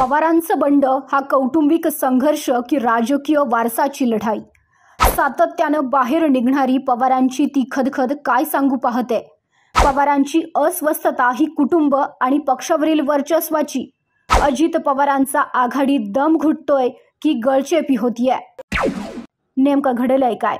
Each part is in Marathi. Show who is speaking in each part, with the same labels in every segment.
Speaker 1: पवारांचं बंड हा कौटुंबिक संघर्ष की राजकीय वारसाची लढाई सातत्यानं बाहेर निघणारी पवारांची ती खदखद काय सांगू पाहते पवारांची अस्वस्थता ही कुटुंब आणि पक्षावरील वर्चस्वाची अजित पवारांचा आघाडी दम घुटतोय की गळचेपी होतीये नेमकं घडलंय काय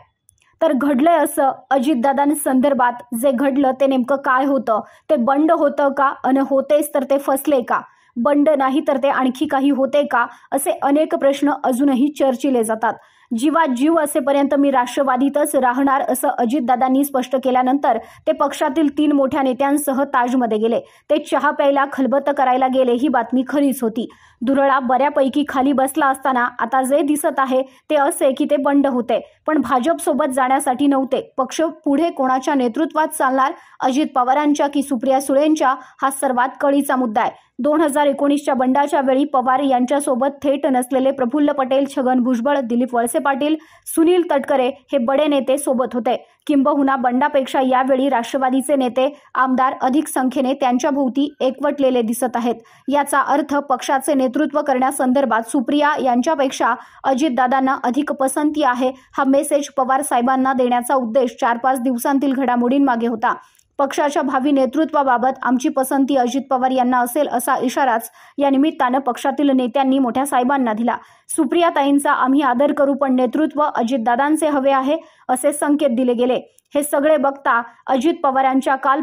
Speaker 1: तर घडलंय असं अजितदादांसंदर्भात जे घडलं ते नेमकं काय होतं ते बंड होतं का अन होतेच तर ते फसले का बंड नाही तर ते आणखी काही होते का असे अनेक प्रश्न अजूनही चर्चिले जातात जीवा जीव असेपर्यंत मी राष्ट्रवादीतच राहणार असं अजितदादांनी स्पष्ट केल्यानंतर ते पक्षातील तीन मोठ्या नेत्यांसह ताजमध्ये गेले ते चहा प्यायला खलबत करायला गेले ही बातमी खरीच होती दुरळा बऱ्यापैकी खाली बसला असताना आता जे दिसत आहे ते असे की ते बंड होते पण भाजपसोबत जाण्यासाठी नव्हते पक्ष पुढे कोणाच्या नेतृत्वात चालणार अजित पवारांच्या की सुप्रिया सुळेंच्या हा सर्वात कळीचा मुद्दा आहे दोन हजार एकोणीसच्या बंडाच्या वेळी पवार यांच्यासोबत थेट नसलेले प्रफुल्ल पटेल छगन भुजबळ दिलीप वळसे पाटील सुनील तटकरे हे बडे नेते सोबत होते किंबहुना बंडापेक्षा यावेळी राष्ट्रवादीचे नेते आमदार अधिक संख्येने त्यांच्या भोवती एकवटलेले दिसत आहेत याचा अर्थ पक्षाचे नेतृत्व करण्यासंदर्भात सुप्रिया यांच्यापेक्षा अजितदादांना अधिक पसंती आहे हा मेसेज पवार साहेबांना देण्याचा उद्देश चार पाच दिवसांतील घडामोडींमागे होता पक्षाच्या भावी नेतृत्वाबाबत आमची पसंती अजित पवार यांना असेल असा इशाराच या निमित्तानं पक्षातील नेत्यांनी मोठ्या साहेबांना दिला सुप्रिया ताईंचा आम्ही आदर करू पण नेतृत्व अजितदादांचे हवे आहे असे संकेत दिले गेले हे सगळे बघता अजित पवार यांच्या काल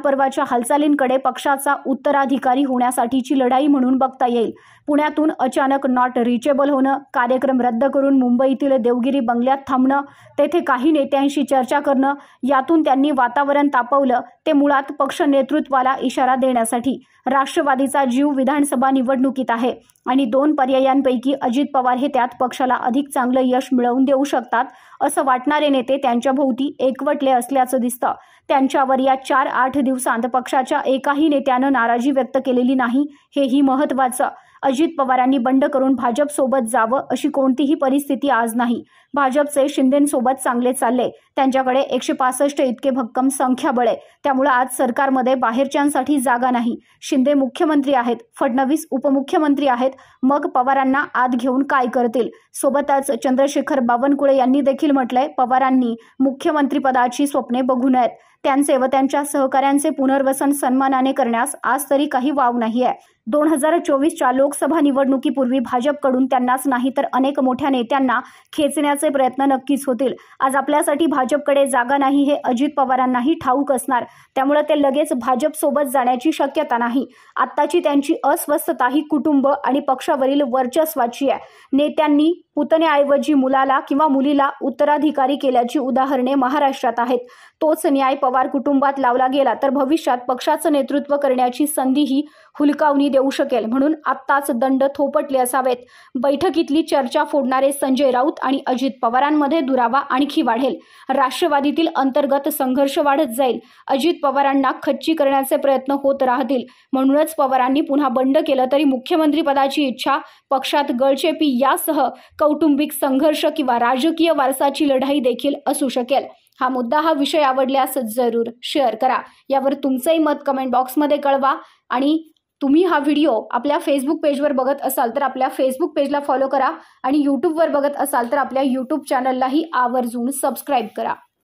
Speaker 1: हालचालींकडे पक्षाचा उत्तराधिकारी होण्यासाठीची लढाई म्हणून बघता येईल पुण्यातून अचानक नॉट रिचेबल होणं कार्यक्रम रद्द करून मुंबईतील देवगिरी बंगल्यात थांबणं तेथे काही नेत्यांशी चर्चा करणं यातून त्यांनी वातावरण तापवलं ते मुळात पक्ष नेतृत्वाला इशारा देण्यासाठी राष्ट्रवादीचा जीव विधानसभा निवडणुकीत आहे आणि दोन पर्यायांपैकी अजित पवार हे त्यात पक्षाला अधिक चांगलं यश मिळवून देऊ शकतात असं वाटणारे नेते त्यांच्या भोवती एकवटले असले असल्याचं दिसतं त्यांच्यावर या चार आठ दिवसांत पक्षाच्या एकाही नेत्यानं नाराजी व्यक्त केलेली नाही हेही महत्वाचं अजित पवारांनी बंड करून भाजपसोबत जावं अशी कोणतीही परिस्थिती आज नाही भाजपचे शिंदेसोबत चांगले चालले त्यांच्याकडे एकशे पासष्ट इतके भक्कम संख्याबळ आहे त्यामुळे आज सरकारमध्ये बाहेरच्यांसाठी जागा नाही शिंदे मुख्यमंत्री आहेत फडणवीस उपमुख्यमंत्री आहेत मग पवारांना आत घेऊन काय करतील सोबतच चंद्रशेखर बावनकुळे यांनी देखील म्हटलंय पवारांनी मुख्यमंत्रीपदाची स्वप्ने बघू नयेत त्यांचे व त्यांच्या सहकाऱ्यांचे पुनर्वसन सन्मानाने करण्यास आज तरी काही वाव नाही आहे दोन हजार चोवीसच्या लोकसभा निवडणुकीपूर्वी भाजपकडून त्यांनाच नाही तर अनेक मोठ्या नेत्यांना खेचण्याचे प्रयत्न नक्कीच होतील आज आपल्यासाठी भाजपकडे जागा नाही हे अजित पवारांनाही ठाऊक असणार त्यामुळे ते लगेच भाजपसोबत जाण्याची शक्यता नाही आत्ताची त्यांची अस्वस्थता ही कुटुंब आणि पक्षावरील वर्चस्वाची आहे नेत्यांनी पुतण्याऐवजी मुलाला किंवा मुलीला उत्तराधिकारी केल्याची उदाहरणे महाराष्ट्रात आहेत तोच न्याय पवार कुटुंबात लावला गेला तर भविष्यात पक्षाचं नेतृत्व करण्याची संधीही हुलकावणी देऊ शकेल म्हणून आत्ताच दंड थोपटले असावेत बैठकीतली चर्चा फोडणारे संजय राऊत आणि अजित पवारांमध्ये दुरावा आणखी वाढेल राष्ट्रवादीतील अंतर्गत संघर्ष वाढत जाईल अजित पवारांना खच्ची करण्याचे प्रयत्न होत राहतील म्हणूनच पवारांनी पुन्हा बंड केलं तरी मुख्यमंत्रीपदाची इच्छा पक्षात गळचेपी यासह कौटुंबिक संघर्ष किंवा राजकीय वारसाची लढाई देखील असू शकेल हा मुद्दा हा विषय आवडल्यास जरूर शेअर करा यावर तुमचंही मत कमेंट बॉक्समध्ये कळवा आणि तुम्ही हा व्हिडिओ आपल्या फेसबुक पेजवर बघत असाल तर आपल्या फेसबुक पेजला फॉलो करा आणि यूट्यूबवर बघत असाल तर आपल्या यूट्यूब चॅनललाही आवर्जून सबस्क्राईब करा